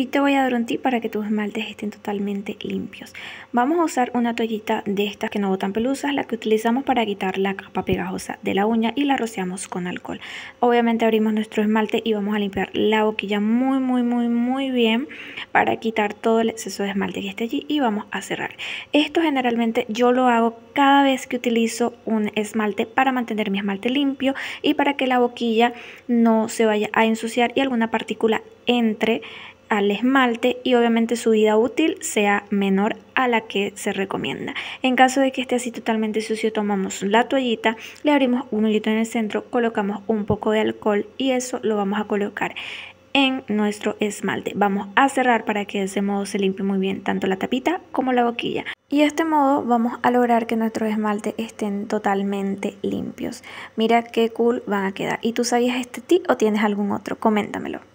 Y te voy a dar un tip para que tus esmaltes estén totalmente limpios. Vamos a usar una toallita de estas que no botan pelusas, la que utilizamos para quitar la capa pegajosa de la uña y la rociamos con alcohol. Obviamente abrimos nuestro esmalte y vamos a limpiar la boquilla muy muy muy muy bien para quitar todo el exceso de esmalte que esté allí y vamos a cerrar. Esto generalmente yo lo hago cada vez que utilizo un esmalte para mantener mi esmalte limpio y para que la boquilla no se vaya a ensuciar y alguna partícula entre al esmalte y obviamente su vida útil sea menor a la que se recomienda. En caso de que esté así totalmente sucio, tomamos la toallita, le abrimos un hoyito en el centro, colocamos un poco de alcohol y eso lo vamos a colocar en nuestro esmalte. Vamos a cerrar para que de ese modo se limpie muy bien tanto la tapita como la boquilla. Y de este modo vamos a lograr que nuestros esmaltes estén totalmente limpios. Mira qué cool van a quedar. ¿Y tú sabías este tip o tienes algún otro? Coméntamelo.